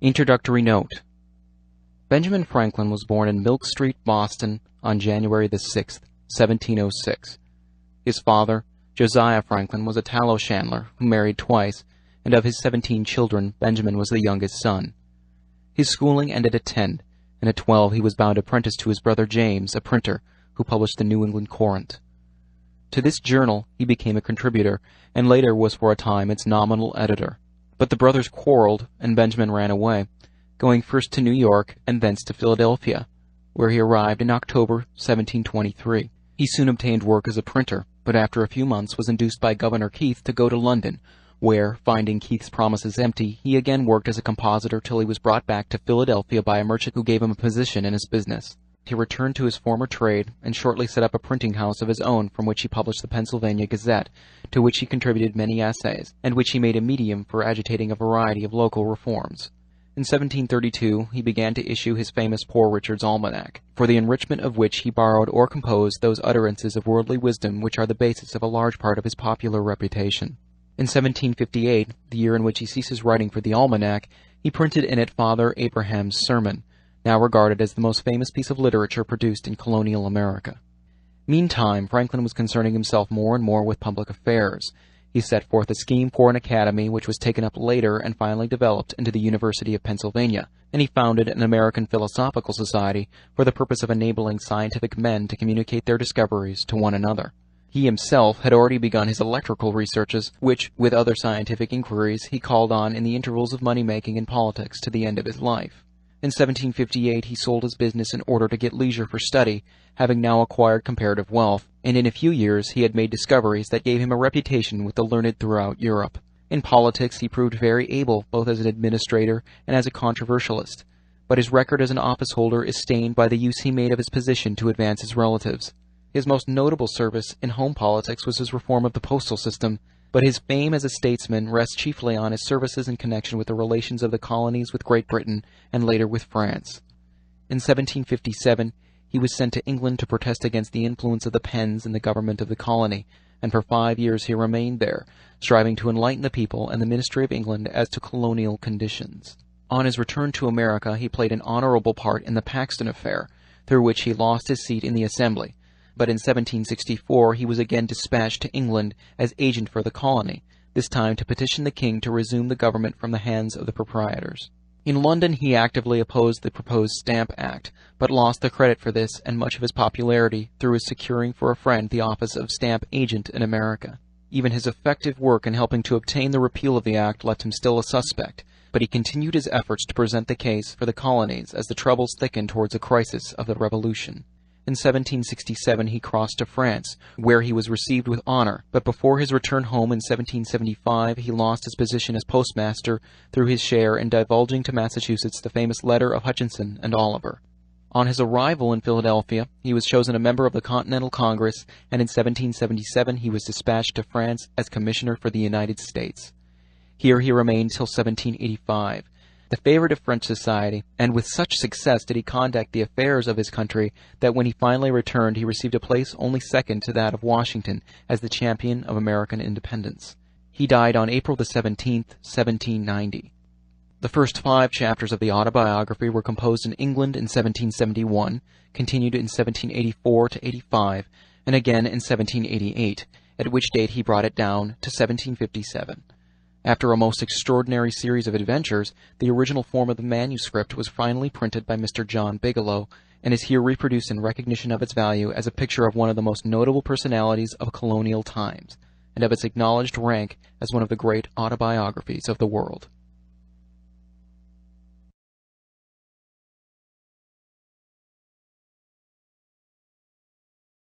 Introductory Note Benjamin Franklin was born in Milk Street, Boston, on January 6, 1706. His father, Josiah Franklin, was a tallow chandler who married twice, and of his 17 children, Benjamin was the youngest son. His schooling ended at 10, and at 12 he was bound apprentice to his brother James, a printer, who published the New England Courant. To this journal he became a contributor, and later was for a time its nominal editor. But the brothers quarreled, and Benjamin ran away, going first to New York and thence to Philadelphia, where he arrived in October 1723. He soon obtained work as a printer, but after a few months was induced by Governor Keith to go to London, where, finding Keith's promises empty, he again worked as a compositor till he was brought back to Philadelphia by a merchant who gave him a position in his business. He returned to his former trade, and shortly set up a printing house of his own from which he published the Pennsylvania Gazette, to which he contributed many essays, and which he made a medium for agitating a variety of local reforms. In 1732 he began to issue his famous Poor Richard's Almanac, for the enrichment of which he borrowed or composed those utterances of worldly wisdom which are the basis of a large part of his popular reputation. In 1758, the year in which he ceases writing for the Almanac, he printed in it Father Abraham's Sermon, now regarded as the most famous piece of literature produced in colonial America. Meantime, Franklin was concerning himself more and more with public affairs. He set forth a scheme for an academy which was taken up later and finally developed into the University of Pennsylvania, and he founded an American Philosophical Society for the purpose of enabling scientific men to communicate their discoveries to one another. He himself had already begun his electrical researches, which, with other scientific inquiries, he called on in the intervals of money making and politics to the end of his life. In 1758, he sold his business in order to get leisure for study, having now acquired comparative wealth, and in a few years he had made discoveries that gave him a reputation with the learned throughout Europe. In politics, he proved very able both as an administrator and as a controversialist, but his record as an office holder is stained by the use he made of his position to advance his relatives. His most notable service in home politics was his reform of the postal system, but his fame as a statesman rests chiefly on his services in connection with the relations of the colonies with Great Britain and later with France. In 1757, he was sent to England to protest against the influence of the Penns in the government of the colony, and for five years he remained there, striving to enlighten the people and the Ministry of England as to colonial conditions. On his return to America, he played an honorable part in the Paxton affair, through which he lost his seat in the Assembly, but in 1764 he was again dispatched to England as agent for the colony, this time to petition the king to resume the government from the hands of the proprietors. In London, he actively opposed the proposed Stamp Act, but lost the credit for this and much of his popularity through his securing for a friend the office of stamp agent in America. Even his effective work in helping to obtain the repeal of the act left him still a suspect, but he continued his efforts to present the case for the colonies as the troubles thickened towards a crisis of the Revolution. In 1767 he crossed to France, where he was received with honor, but before his return home in 1775 he lost his position as postmaster through his share in divulging to Massachusetts the famous letter of Hutchinson and Oliver. On his arrival in Philadelphia, he was chosen a member of the Continental Congress, and in 1777 he was dispatched to France as Commissioner for the United States. Here he remained till 1785, a favorite of French society, and with such success did he conduct the affairs of his country that when he finally returned he received a place only second to that of Washington as the champion of American independence. He died on April the 17th, 1790. The first five chapters of the autobiography were composed in England in 1771, continued in 1784 to 85, and again in 1788, at which date he brought it down to 1757. After a most extraordinary series of adventures, the original form of the manuscript was finally printed by Mr. John Bigelow, and is here reproduced in recognition of its value as a picture of one of the most notable personalities of colonial times, and of its acknowledged rank as one of the great autobiographies of the world.